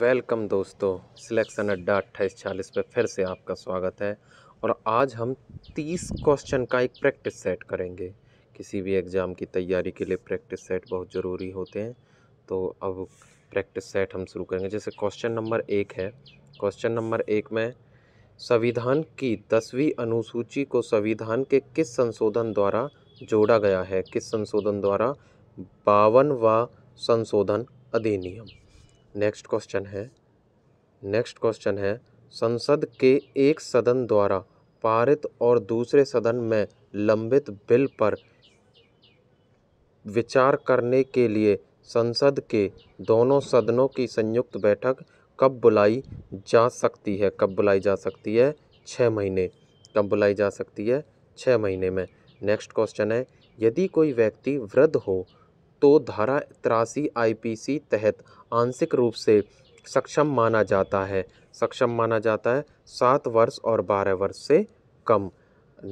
welcome दोस्तों selection अड्डा अट्ठाईस चालीस पर फिर से आपका स्वागत है और आज हम तीस क्वेश्चन का एक प्रैक्टिस सेट करेंगे किसी भी एग्ज़ाम की तैयारी के लिए प्रैक्टिस सेट बहुत ज़रूरी होते हैं तो अब प्रैक्टिस सेट हम शुरू करेंगे जैसे क्वेश्चन नंबर एक है क्वेश्चन नंबर एक में संविधान की दसवीं अनुसूची को संविधान के किस संशोधन द्वारा जोड़ा गया है किस संशोधन द्वारा बावनवा संशोधन अधिनियम नेक्स्ट क्वेश्चन है नेक्स्ट क्वेश्चन है संसद के एक सदन द्वारा पारित और दूसरे सदन में लंबित बिल पर विचार करने के लिए संसद के दोनों सदनों की संयुक्त बैठक कब बुलाई जा सकती है कब बुलाई जा सकती है छः महीने कब बुलाई जा सकती है छः महीने में नेक्स्ट क्वेश्चन है यदि कोई व्यक्ति वृद्ध हो तो धारा तिरासी आई पी सी तहत आंशिक रूप से सक्षम माना जाता है सक्षम माना जाता है सात वर्ष और बारह वर्ष से कम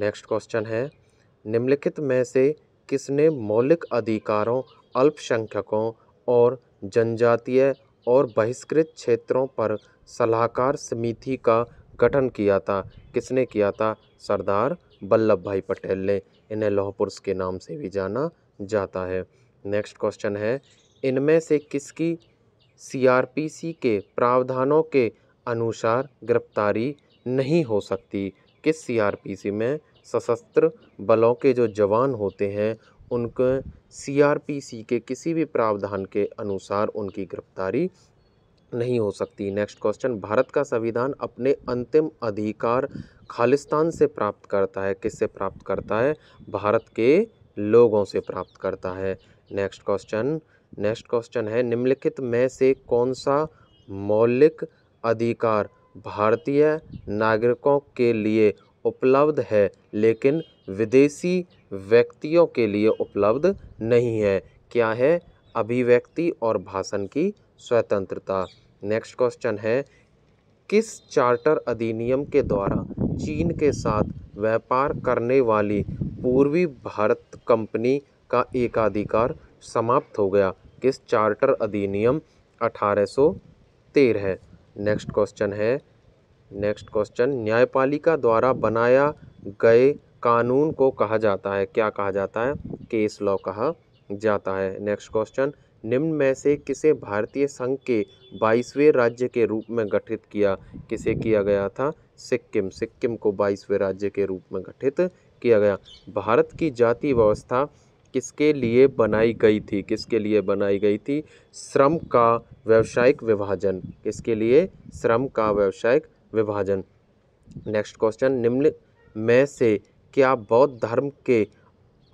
नेक्स्ट क्वेश्चन है निम्नलिखित में से किसने मौलिक अधिकारों अल्पसंख्यकों और जनजातीय और बहिष्कृत क्षेत्रों पर सलाहकार समिति का गठन किया था किसने किया था सरदार वल्लभ भाई पटेल ने इन्हें लौह पुरुष के नाम से भी जाना जाता है नेक्स्ट क्वेश्चन है इनमें से किसकी सीआरपीसी के प्रावधानों के अनुसार गिरफ्तारी नहीं हो सकती किस सीआरपीसी में सशस्त्र बलों के जो जवान होते हैं उनके सीआरपीसी के किसी भी प्रावधान के अनुसार उनकी गिरफ्तारी नहीं हो सकती नेक्स्ट क्वेश्चन भारत का संविधान अपने अंतिम अधिकार खालिस्तान से प्राप्त करता है किससे प्राप्त करता है भारत के लोगों से प्राप्त करता है नेक्स्ट क्वेश्चन नेक्स्ट क्वेश्चन है निम्नलिखित में से कौन सा मौलिक अधिकार भारतीय नागरिकों के लिए उपलब्ध है लेकिन विदेशी व्यक्तियों के लिए उपलब्ध नहीं है क्या है अभिव्यक्ति और भाषण की स्वतंत्रता नेक्स्ट क्वेश्चन है किस चार्टर अधिनियम के द्वारा चीन के साथ व्यापार करने वाली पूर्वी भारत कंपनी का एकाधिकार समाप्त हो गया किस चार्टर अधिनियम 1813 है नेक्स्ट क्वेश्चन है नेक्स्ट क्वेश्चन न्यायपालिका द्वारा बनाया गए कानून को कहा जाता है क्या कहा जाता है केस लॉ कहा जाता है नेक्स्ट क्वेश्चन निम्न में से किसे भारतीय संघ के बाईसवें राज्य के रूप में गठित किया किसे किया गया था सिक्किम सिक्किम को बाईसवें राज्य के रूप में गठित किया गया भारत की जाति व्यवस्था किसके लिए बनाई गई थी किसके लिए बनाई गई थी श्रम का व्यवसायिक विभाजन किसके लिए श्रम का व्यवसायिक विभाजन नेक्स्ट क्वेश्चन निम्न में से क्या बौद्ध धर्म के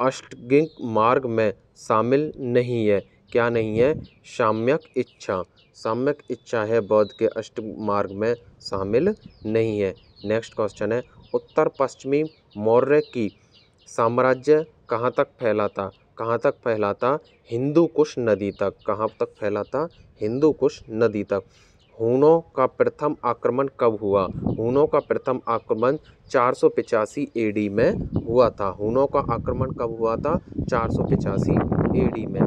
अष्टगिंग मार्ग में शामिल नहीं है क्या नहीं है साम्यक इच्छा साम्यक इच्छा है बौद्ध के अष्ट मार्ग में शामिल नहीं है नेक्स्ट क्वेश्चन है उत्तर पश्चिमी मौर्य की साम्राज्य कहाँ तक फैला था कहाँ तक फैला था हिंदू कुश नदी तक कहाँ तक फैला था हिंदू कुश नदी तक हूनों का प्रथम आक्रमण कब हुआ हूनों का प्रथम आक्रमण चार सौ पिचासी ए डी में हुआ था हूनों का आक्रमण कब हुआ था चार सौ पिचासी ए डी में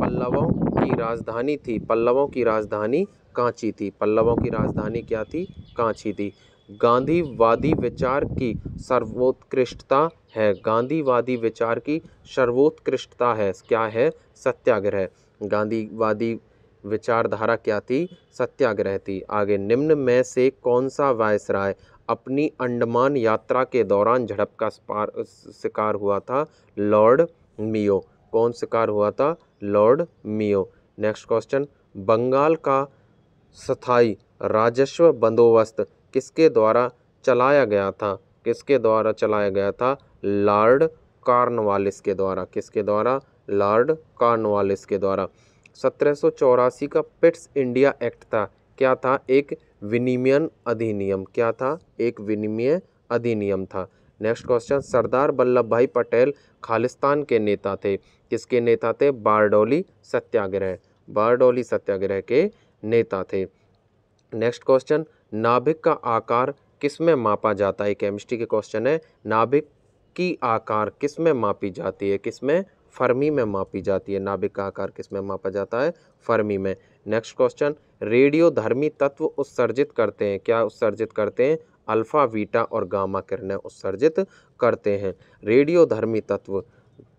पल्लवों की राजधानी थी पल्लवों की राजधानी कांची थी पल्लवों की राजधानी क्या थी कांची थी गांधीवादी विचार की सर्वोत्कृष्टता है गांधीवादी विचार की सर्वोत्कृष्टता है क्या है सत्याग्रह गांधीवादी विचारधारा क्या थी सत्याग्रह थी आगे निम्न में से कौन सा वायसराय अपनी अंडमान यात्रा के दौरान झड़प का शिकार हुआ था लॉर्ड मियो कौन शिकार हुआ था Lord Mayo next question Bengal का स्थाई राजस्व बंदोबस्त किसके द्वारा चलाया गया था किसके द्वारा चलाया गया था लॉर्ड कार्नवालिस के द्वारा किसके द्वारा लॉर्ड कार्नवालिस के द्वारा सत्रह का पिट्स इंडिया एक्ट था क्या था एक विनिमयन अधिनियम क्या था एक विनिमय अधिनियम था नेक्स्ट क्वेश्चन सरदार वल्लभ भाई पटेल खालिस्तान के नेता थे किसके नेता थे बारडोली सत्याग्रह बारडोली सत्याग्रह के नेता थे नेक्स्ट क्वेश्चन नाभिक का आकार किस में मापा जाता है केमिस्ट्री के क्वेश्चन है नाभिक की आकार किस में मापी जाती है किस में फर्मी में मापी जाती है नाभिक का आकार किस में मापा जाता है फर्मी में नेक्स्ट क्वेश्चन रेडियोधर्मी तत्व उत्सर्जित करते हैं क्या उत्सर्जित करते हैं अल्फा वीटा और गामा किरणें उत्सर्जित करते हैं रेडियोधर्मी तत्व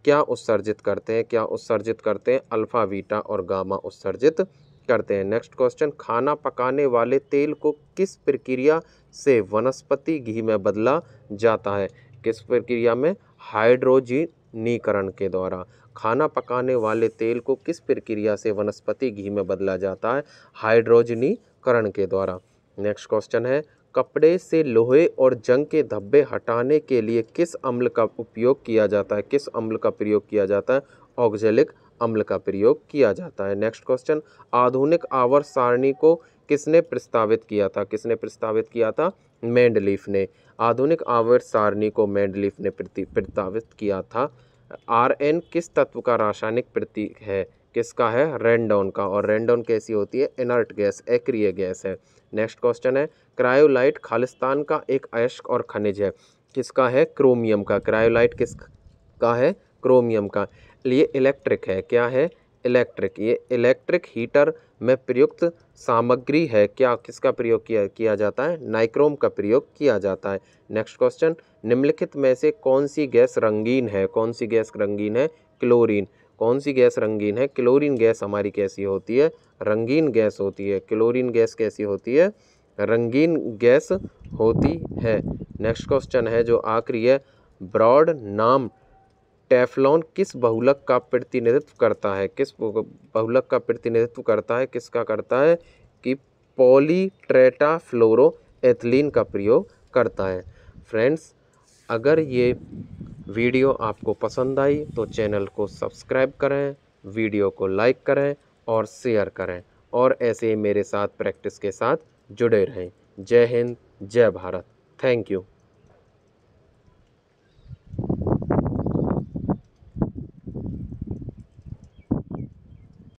क्या उत्सर्जित करते हैं क्या उत्सर्जित करते हैं अल्फा वीटा और गामा उत्सर्जित करते हैं नेक्स्ट क्वेश्चन खाना पकाने वाले तेल को किस प्रक्रिया से वनस्पति घी में बदला जाता है किस प्रक्रिया में हाइड्रोजीनीकरण के द्वारा खाना पकाने वाले तेल को किस प्रक्रिया से वनस्पति घी में बदला जाता है हाइड्रोजनीकरण के द्वारा नेक्स्ट क्वेश्चन है कपड़े से लोहे और जंग के धब्बे हटाने के लिए किस अम्ल का उपयोग किया जाता है किस अम्ल का प्रयोग किया जाता है ऑक्जेलिक अम्ल का प्रयोग किया जाता है नेक्स्ट क्वेश्चन आधुनिक आवर्त सारणी को किसने प्रस्तावित किया था किसने प्रस्तावित किया था मैंडलीफ ने आधुनिक आवर्त सारणी को मैंडलीफ ने प्रस्तावित किया था आर एन किस तत्व का रासायनिक प्रतीक है किसका है रेंडोन का और रेंडोन कैसी होती है इनर्ट गैस एक्रिय गैस है नेक्स्ट क्वेश्चन है क्रायोलाइट खालिस्तान का एक अयस्क और खनिज है किसका है क्रोमियम का क्रायोलाइट किस का है क्रोमियम का लिए इलेक्ट्रिक है क्या है इलेक्ट्रिक ये इलेक्ट्रिक हीटर में प्रयुक्त सामग्री है क्या किसका प्रयोग किया किया जाता है नाइक्रोम का प्रयोग किया जाता है नेक्स्ट क्वेश्चन निम्नलिखित में से कौन सी गैस रंगीन है कौन सी गैस रंगीन है क्लोरीन कौन सी गैस रंगीन है क्लोरीन गैस हमारी कैसी होती है रंगीन गैस होती है क्लोरीन गैस कैसी होती है रंगीन गैस होती है नेक्स्ट क्वेश्चन है जो आखिरी है ब्रॉड नाम टेफ्लॉन किस बहुलक का प्रतिनिधित्व करता है किस बहुलक का प्रतिनिधित्व करता है किसका करता है कि पॉलीट्रेटा फ्लोरो एथलीन का प्रयोग करता है फ्रेंड्स अगर ये वीडियो आपको पसंद आई तो चैनल को सब्सक्राइब करें वीडियो को लाइक करें और शेयर करें और ऐसे ही मेरे साथ प्रैक्टिस के साथ जुड़े रहें जय हिंद जय भारत थैंक यू